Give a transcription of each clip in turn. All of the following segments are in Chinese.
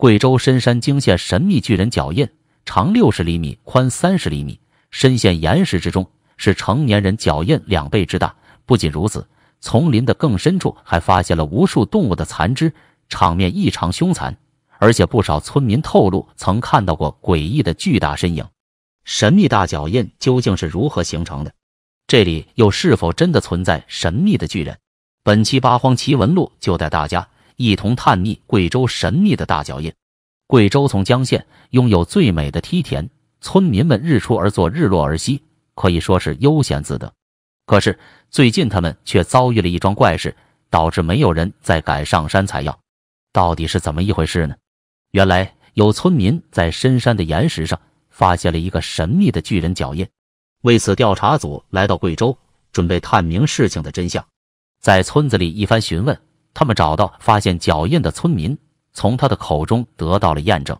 贵州深山惊现神秘巨人脚印，长六十厘米，宽三十厘米，深陷岩石之中，是成年人脚印两倍之大。不仅如此，丛林的更深处还发现了无数动物的残肢，场面异常凶残。而且不少村民透露，曾看到过诡异的巨大身影。神秘大脚印究竟是如何形成的？这里又是否真的存在神秘的巨人？本期《八荒奇闻录》就带大家。一同探秘贵州神秘的大脚印。贵州从江县拥有最美的梯田，村民们日出而作，日落而息，可以说是悠闲自得。可是最近他们却遭遇了一桩怪事，导致没有人再敢上山采药。到底是怎么一回事呢？原来有村民在深山的岩石上发现了一个神秘的巨人脚印。为此，调查组来到贵州，准备探明事情的真相。在村子里一番询问。他们找到发现脚印的村民，从他的口中得到了验证。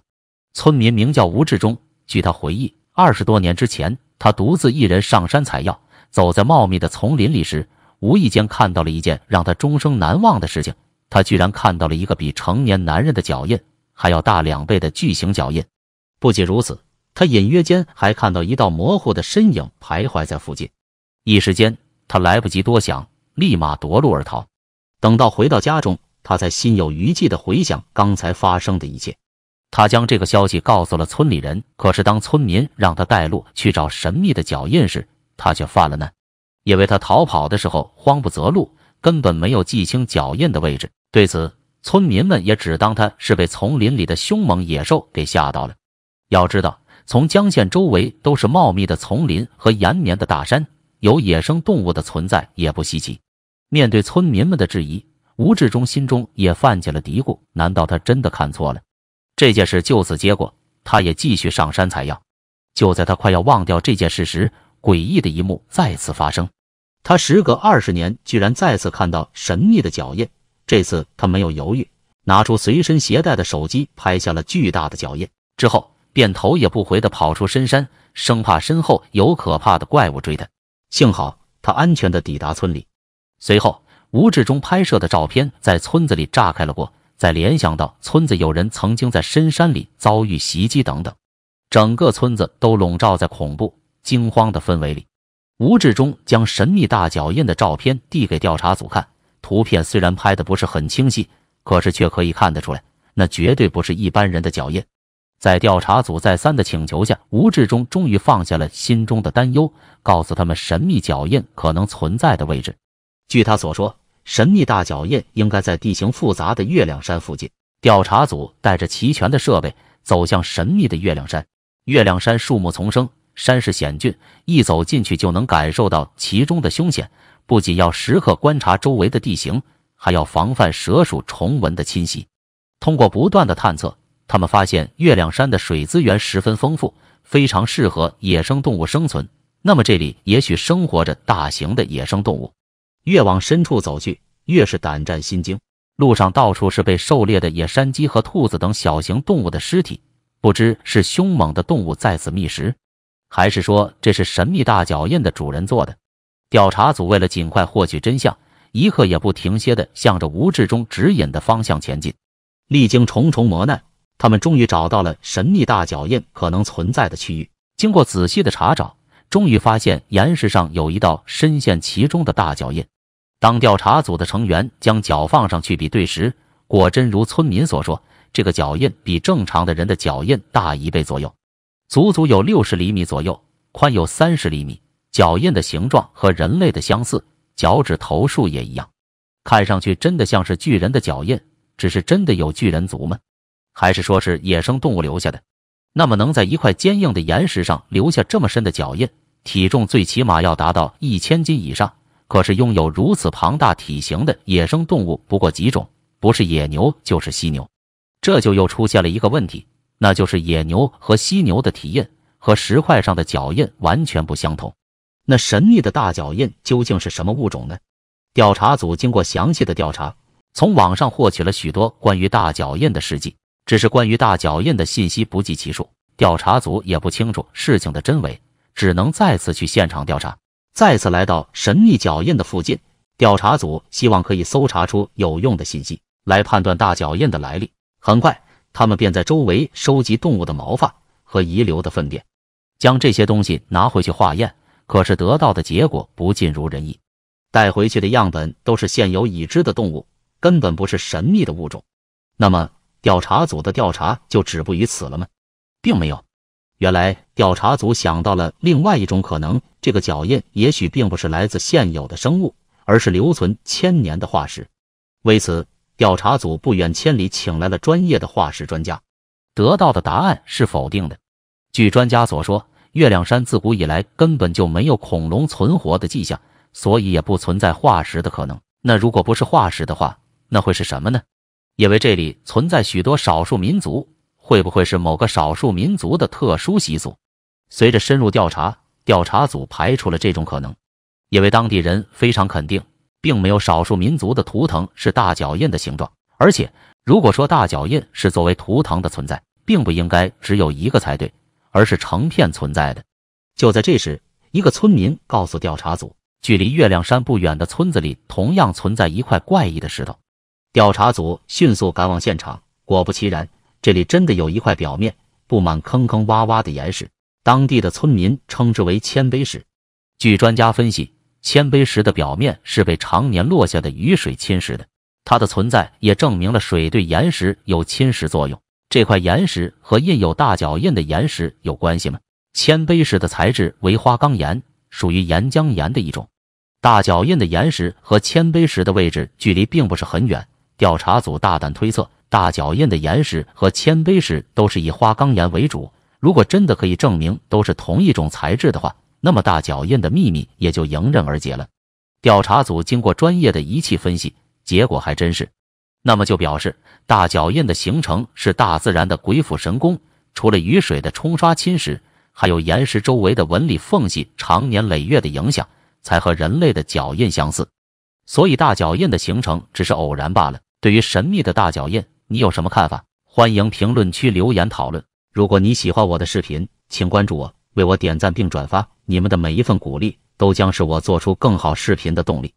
村民名叫吴志忠，据他回忆，二十多年之前，他独自一人上山采药，走在茂密的丛林里时，无意间看到了一件让他终生难忘的事情。他居然看到了一个比成年男人的脚印还要大两倍的巨型脚印。不仅如此，他隐约间还看到一道模糊的身影徘徊在附近。一时间，他来不及多想，立马夺路而逃。等到回到家中，他才心有余悸地回想刚才发生的一切。他将这个消息告诉了村里人，可是当村民让他带路去找神秘的脚印时，他却犯了难，因为他逃跑的时候慌不择路，根本没有记清脚印的位置。对此，村民们也只当他是被丛林里的凶猛野兽给吓到了。要知道，从江县周围都是茂密的丛林和延绵的大山，有野生动物的存在也不稀奇。面对村民们的质疑，吴志忠心中也泛起了嘀咕：难道他真的看错了？这件事就此结过，他也继续上山采药。就在他快要忘掉这件事时，诡异的一幕再次发生：他时隔二十年，居然再次看到神秘的脚印。这次他没有犹豫，拿出随身携带的手机拍下了巨大的脚印，之后便头也不回的跑出深山，生怕身后有可怕的怪物追他。幸好他安全的抵达村里。随后，吴志忠拍摄的照片在村子里炸开了锅。再联想到村子有人曾经在深山里遭遇袭击等等，整个村子都笼罩在恐怖、惊慌的氛围里。吴志忠将神秘大脚印的照片递给调查组看，图片虽然拍的不是很清晰，可是却可以看得出来，那绝对不是一般人的脚印。在调查组再三的请求下，吴志忠终于放下了心中的担忧，告诉他们神秘脚印可能存在的位置。据他所说，神秘大脚印应该在地形复杂的月亮山附近。调查组带着齐全的设备走向神秘的月亮山。月亮山树木丛生，山势险峻，一走进去就能感受到其中的凶险。不仅要时刻观察周围的地形，还要防范蛇鼠虫蚊的侵袭。通过不断的探测，他们发现月亮山的水资源十分丰富，非常适合野生动物生存。那么，这里也许生活着大型的野生动物。越往深处走去，越是胆战心惊。路上到处是被狩猎的野山鸡和兔子等小型动物的尸体，不知是凶猛的动物在此觅食，还是说这是神秘大脚印的主人做的？调查组为了尽快获取真相，一刻也不停歇地向着吴志忠指引的方向前进。历经重重磨难，他们终于找到了神秘大脚印可能存在的区域。经过仔细的查找。终于发现岩石上有一道深陷其中的大脚印。当调查组的成员将脚放上去比对时，果真如村民所说，这个脚印比正常的人的脚印大一倍左右，足足有六十厘米左右，宽有三十厘米。脚印的形状和人类的相似，脚趾头数也一样，看上去真的像是巨人的脚印。只是真的有巨人族吗？还是说是野生动物留下的？那么能在一块坚硬的岩石上留下这么深的脚印？体重最起码要达到一千斤以上，可是拥有如此庞大体型的野生动物不过几种，不是野牛就是犀牛。这就又出现了一个问题，那就是野牛和犀牛的蹄印和石块上的脚印完全不相同。那神秘的大脚印究竟是什么物种呢？调查组经过详细的调查，从网上获取了许多关于大脚印的事迹，只是关于大脚印的信息不计其数，调查组也不清楚事情的真伪。只能再次去现场调查，再次来到神秘脚印的附近。调查组希望可以搜查出有用的信息，来判断大脚印的来历。很快，他们便在周围收集动物的毛发和遗留的粪便，将这些东西拿回去化验。可是得到的结果不尽如人意，带回去的样本都是现有已知的动物，根本不是神秘的物种。那么，调查组的调查就止步于此了吗？并没有。原来调查组想到了另外一种可能，这个脚印也许并不是来自现有的生物，而是留存千年的化石。为此，调查组不远千里请来了专业的化石专家，得到的答案是否定的。据专家所说，月亮山自古以来根本就没有恐龙存活的迹象，所以也不存在化石的可能。那如果不是化石的话，那会是什么呢？因为这里存在许多少数民族。会不会是某个少数民族的特殊习俗？随着深入调查，调查组排除了这种可能，因为当地人非常肯定，并没有少数民族的图腾是大脚印的形状。而且，如果说大脚印是作为图腾的存在，并不应该只有一个才对，而是成片存在的。就在这时，一个村民告诉调查组，距离月亮山不远的村子里同样存在一块怪异的石头。调查组迅速赶往现场，果不其然。这里真的有一块表面布满坑坑洼洼的岩石，当地的村民称之为谦卑石。据专家分析，谦卑石的表面是被常年落下的雨水侵蚀的，它的存在也证明了水对岩石有侵蚀作用。这块岩石和印有大脚印的岩石有关系吗？谦卑石的材质为花岗岩，属于岩浆岩的一种。大脚印的岩石和谦卑石的位置距离并不是很远，调查组大胆推测。大脚印的岩石和谦卑石都是以花岗岩为主，如果真的可以证明都是同一种材质的话，那么大脚印的秘密也就迎刃而解了。调查组经过专业的仪器分析，结果还真是，那么就表示大脚印的形成是大自然的鬼斧神工，除了雨水的冲刷侵蚀，还有岩石周围的纹理缝隙常年累月的影响，才和人类的脚印相似。所以大脚印的形成只是偶然罢了。对于神秘的大脚印，你有什么看法？欢迎评论区留言讨论。如果你喜欢我的视频，请关注我，为我点赞并转发。你们的每一份鼓励，都将是我做出更好视频的动力。